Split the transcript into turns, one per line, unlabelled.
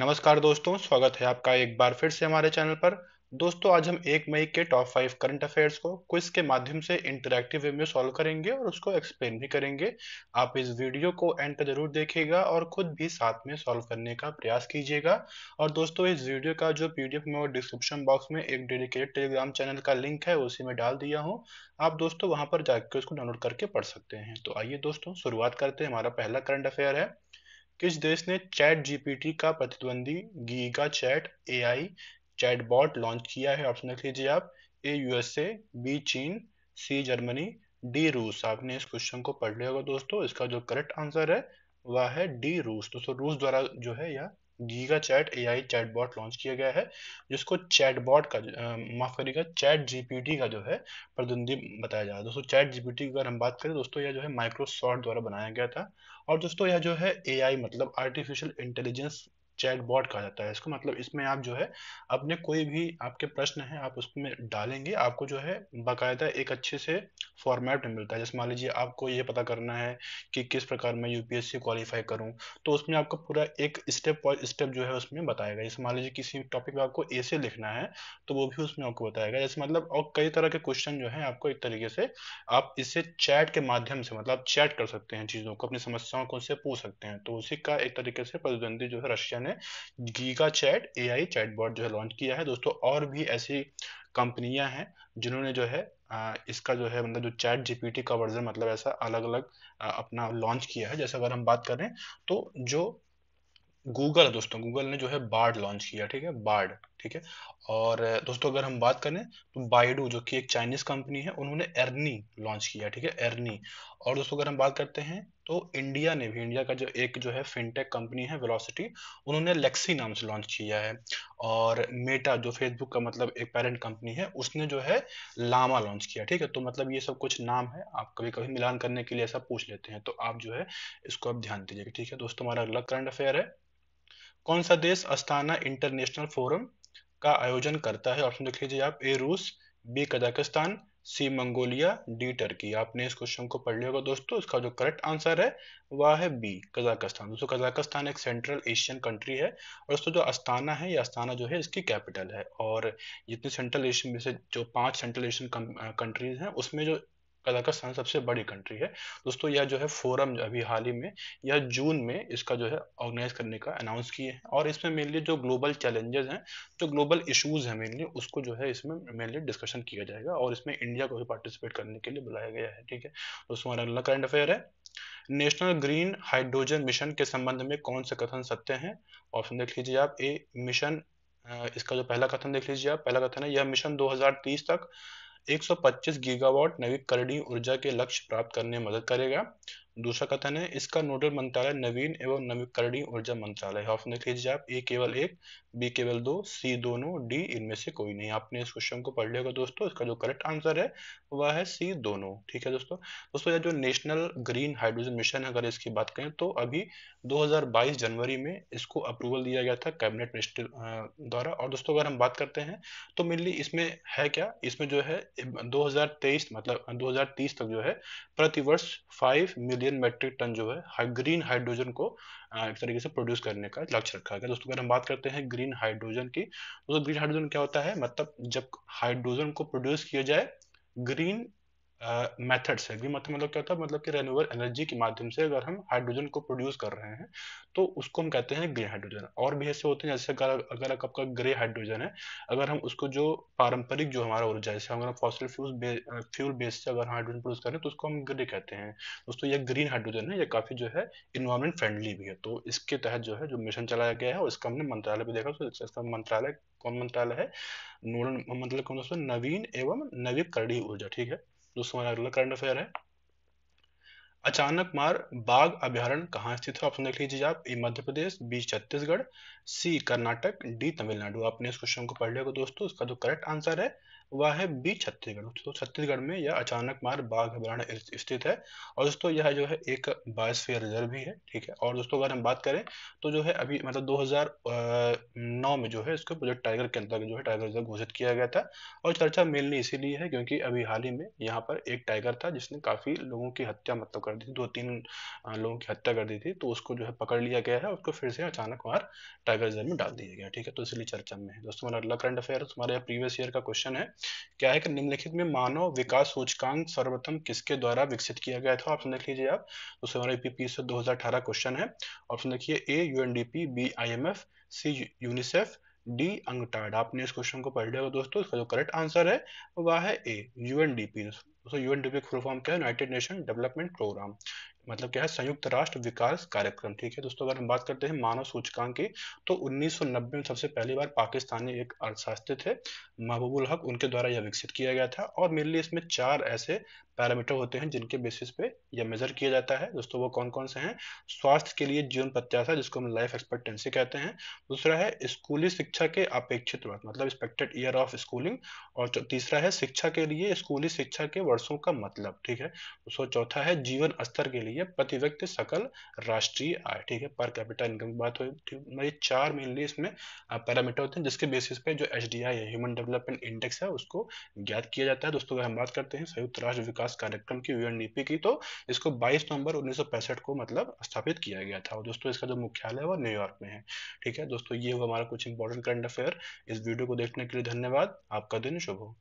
नमस्कार दोस्तों स्वागत है आपका एक बार फिर से हमारे चैनल पर दोस्तों आज हम एक मई के टॉप फाइव करंट अफेयर्स को क्विज के माध्यम से इंटरक्टिव वे में सॉल्व करेंगे और उसको एक्सप्लेन भी करेंगे आप इस वीडियो को एंड तक जरूर देखिएगा और खुद भी साथ में सॉल्व करने का प्रयास कीजिएगा और दोस्तों इस वीडियो का जो पीडीएफ में और डिस्क्रिप्शन बॉक्स में एक डेडिकेटेड टेलीग्राम चैनल का लिंक है उसी में डाल दिया हूँ आप दोस्तों वहां पर जाकर उसको डाउनलोड करके पढ़ सकते हैं तो आइए दोस्तों शुरुआत करते हैं हमारा पहला करंट अफेयर है किस देश ने चैट जीपीटी का प्रतिद्वंदी Giga Chat a chat chatbot launch किया है ऑप्शन देख लीजिए आप ए यूएसए बी चीन सी जर्मनी डी रूस आपने इस क्वेश्चन को पढ़ लिया होगा दोस्तों इसका जो करेक्ट आंसर है वह है डी रूस दोस्तों रूस द्वारा जो है यह Giga Chat a chat chatbot launch किया गया है जिसको चैट बॉट का माफ करिएगा चैट जीपीटी का जो है प्रतिद्वंदी बताया जा रहा है दोस्तों चैट जीपीटी की अगर हम बात करें दोस्तों यह जो है माइक्रोसॉफ्ट द्वारा बनाया गया था और दोस्तों यह जो है ए मतलब आर्टिफिशियल इंटेलिजेंस चैटबॉट कहा जाता है इसको मतलब इसमें आप जो है अपने कोई भी आपके प्रश्न है आप उसमें डालेंगे आपको जो है बाकायदा एक अच्छे से फॉर्मेट में मिलता है जैसे मान लीजिए आपको ये पता करना है कि किस प्रकार मैं यूपीएससी क्वालिफाई करूं तो उसमें आपको पूरा एक स्टेप बाई स्टेप जो है उसमें बताएगा जैसे मान लीजिए किसी टॉपिक में आपको ऐसे लिखना है तो वो भी उसमें आपको बताएगा जैसे मतलब और कई तरह के क्वेश्चन जो है आपको एक तरीके से आप इससे चैट के माध्यम से मतलब आप चैट कर सकते हैं चीज़ों को अपनी समस्याओं को पूछ सकते हैं तो उसी का एक तरीके से प्रतिद्वंदी जो है रशिया मैंने गीगा चैट एआई बोर्ड जो है लॉन्च किया है दोस्तों और भी ऐसी कंपनियां हैं जिन्होंने जो है इसका जो है मतलब जो चैट जीपीटी का वर्जन मतलब ऐसा अलग अलग अपना लॉन्च किया है जैसे अगर हम बात करें तो जो गूगल दोस्तों गूगल ने जो है बार्ड लॉन्च किया ठीक है बार्ड ठीक है और दोस्तों अगर हम बात करें तो बाइडू जो कि एक चाइनीज कंपनी है उन्होंने एर्नी लॉन्च किया ठीक है एर्नी और दोस्तों अगर हम बात करते हैं तो इंडिया ने भी इंडिया का जो एक जो है फिनटेक कंपनी है वेलोसिटी उन्होंने लेक्सी नाम से लॉन्च किया है और मेटा जो फेसबुक का मतलब एक पेरेंट कंपनी है उसने जो है लामा लॉन्च किया ठीक है तो मतलब ये सब कुछ नाम है आप कभी कभी मिलान करने के लिए ऐसा पूछ लेते हैं तो आप जो है इसको आप ध्यान दीजिएगा ठीक है दोस्तों हमारा अगला करंट अफेयर है कौन सा देश अस्थाना इंटरनेशनल फोरम का आयोजन करता है ऑप्शन देख लीजिए आप A Russia B Kazakhstan C Mongolia D Turkey आपने इस क्वेश्चन को पढ़ लिया होगा दोस्तों इसका जो करेक्ट आंसर है वह है बी कजाकिस्तान दोस्तों कजाकिस्तान एक सेंट्रल एशियन कंट्री है और दोस्तों जो अस्ताना है ये अस्ताना जो है इसकी कैपिटल है और जितनी सेंट्रल एशियन में से जो पांच सेंट्रल एशियन कंट्रीज हैं उसमें जो कजाकिस्तान सबसे बड़ी कंट्री है दोस्तों यह जो है फोरम अभी हाल ही में यह जून में इसका जो है ऑर्गेनाइज करने का अनाउंस किए हैं और इसमें मेनली जो ग्लोबल चैलेंजेस हैं जो ग्लोबल इश्यूज हैं मेनली उसको जो है इसमें मेनली डिस्कशन किया जाएगा और इसमें इंडिया को भी पार्टिसिपेट करने के लिए बुलाया गया है ठीक है दोस्तों हमारा अगला करंट अफेयर है नेशनल ग्रीन हाइड्रोजन मिशन के संबंध में कौन से कथन सत्य हैं ऑप्शन देख लीजिए आप ए मिशन इसका जो पहला कथन देख लीजिए आप पहला कथन है यह मिशन 2030 तक 125 गीगावाट नवीकरणीय ऊर्जा के लक्ष्य प्राप्त करने में मदद करेगा दूसरा कथन है इसका नोडल मंत्रालय नवीन एवं नवीकरणीय ऊर्जा मंत्रालय ऑप्शन देख लीजिए आप ए केवल एक बी केवल दो सी दोनों डी इनमें से कोई नहीं आपने इस क्वेश्चन को पढ़ लिया होगा दोस्तों इसका जो करेक्ट आंसर है वह है सी दोनों ठीक है दोस्तों दोस्तों जो नेशनल ग्रीन हाइड्रोजन मिशन अगर इसकी बात करें तो अभी दो जनवरी में इसको अप्रूवल दिया गया था कैबिनेट मिनिस्टर द्वारा और दोस्तों अगर हम बात करते हैं तो मेनली इसमें है क्या इसमें जो है दो मतलब दो तक जो है प्रतिवर्ष फाइव मिलियन मेट्रिक टन जो है हाँ, ग्रीन हाइड्रोजन को एक तरीके से प्रोड्यूस करने का लक्ष्य रखा गया दोस्तों अगर हम बात करते हैं ग्रीन हाइड्रोजन की दोस्तों ग्रीन हाइड्रोजन क्या होता है मतलब जब हाइड्रोजन को प्रोड्यूस किया जाए ग्रीन मेथड से ग्रीन मेथड मतलब क्या होता है मतलब कि रेन्यूबल एनर्जी के माध्यम से अगर हम हाइड्रोजन को प्रोड्यूस कर रहे हैं तो उसको हम कहते हैं ग्रे हाइड्रोजन और भी ऐसे होते हैं जैसे अगर अगर आपका ग्रे हाइड्रोजन है अगर हम उसको जो पारंपरिक जो हमारा ऊर्जा जैसे अगर हम फॉसिल फ्यूल बे, फ्यूल बेस से अगर हाइड्रोजन प्रोड्यूस करें तो उसको हम ग्रे कहते हैं दोस्तों यह ग्रीन हाइड्रोजन है यह काफी जो है इन्वायरमेंट फ्रेंडली भी है तो इसके तहत जो है जो मिशन चलाया गया है और इसका हमने मंत्रालय भी देखा इसका मंत्रालय कौन मंत्रालय है नोडल मंत्रालय कौन दोस्तों नवीन एवं नवीकरणीय ऊर्जा ठीक है दोस्तों हमारा अगला करंट अफेयर है अचानक मार बाघ अभ्यारण कहाँ स्थित है ऑप्शन देख लीजिए आप A Madhya Pradesh B Chhattisgarh C Karnataka D Tamil Nadu आपने इस क्वेश्चन को पढ़ लिया दोस्तों इसका जो करेक्ट आंसर है वह है बी छत्तीसगढ़ तो छत्तीसगढ़ में यह अचानक मार बाघ अभ्यारण स्थित है और दोस्तों यह जो है एक बायोस्फीयर रिजर्व भी है ठीक है और दोस्तों अगर हम बात करें तो जो है अभी मतलब 2009 में जो है इसको प्रोजेक्ट टाइगर के अंतर्गत जो है टाइगर रिजर्व घोषित किया गया था और चर्चा मेनली इसीलिए है क्योंकि अभी हाल ही में यहाँ पर एक टाइगर था जिसने काफी लोगों की हत्या मतलब कर दी थी दो तीन लोगों की हत्या कर दी थी तो उसको जो है पकड़ लिया गया है उसको फिर से अचानक वहाँ टाइगर रिजर्व में डाल दिया गया ठीक है तो इसलिए चर्चा में है दोस्तों हमारा अगला करंट अफेयर हमारे प्रीवियस ईयर का क्वेश्चन है क्या है कि निम्नलिखित में मानव विकास सूचकांक सर्वप्रथम किसके द्वारा विकसित किया गया था ऑप्शन देख लीजिए आप दोस्तों हमारा पीपी e से दो क्वेश्चन है ऑप्शन देखिए A U B IMF C UNICEF D UNCTAD आपने इस क्वेश्चन को पढ़ लिया होगा दोस्तों इसका जो करेक्ट आंसर है वह है ए यूएनडीपी दोस्तों यूएनडीपी फुल फॉर्म क्या है यूनाइटेड नेशन डेवलपमेंट प्रोग्राम मतलब क्या है संयुक्त राष्ट्र विकास कार्यक्रम ठीक है दोस्तों अगर हम बात करते हैं मानव सूचकांक की तो 1990 में सबसे पहली बार पाकिस्तानी एक अर्थशास्त्री थे महबूबुल हक उनके द्वारा यह विकसित किया गया था और मेरे लिए इसमें चार ऐसे पैरामीटर होते हैं जिनके बेसिस पे यह मेजर किया जाता है दोस्तों वो कौन कौन से हैं स्वास्थ्य के लिए जीवन प्रत्याशा जिसको हम लाइफ एक्सपेक्टेंसी कहते हैं दूसरा है स्कूली शिक्षा के अपेक्षित मतलब एक्सपेक्टेड ईयर ऑफ स्कूलिंग और तीसरा है शिक्षा के लिए स्कूली शिक्षा के वर्षों का मतलब ठीक है सो चौथा है जीवन स्तर के लिए प्रति व्यक्ति सकल राष्ट्रीय आय ठीक है पर कैपिटल इनकम की बात हो मतलब चार मेनली इसमें पैरामीटर होते हैं जिसके बेसिस पे जो H D I human development index है उसको ज्ञात किया जाता है दोस्तों अगर हम बात करते हैं संयुक्त राष्ट्र विकास कार्यक्रम की यूएनडीपी की तो इसको बाईस नवंबर उन्नीस को मतलब स्थापित किया गया था और दोस्तों इसका जो मुख्यालय है वो न्यूयॉर्क में है ठीक है दोस्तों ये हुआ हमारा कुछ इंपॉर्टेंट करंट अफेयर इस वीडियो को देखने के लिए धन्यवाद आपका दिन शुभ हो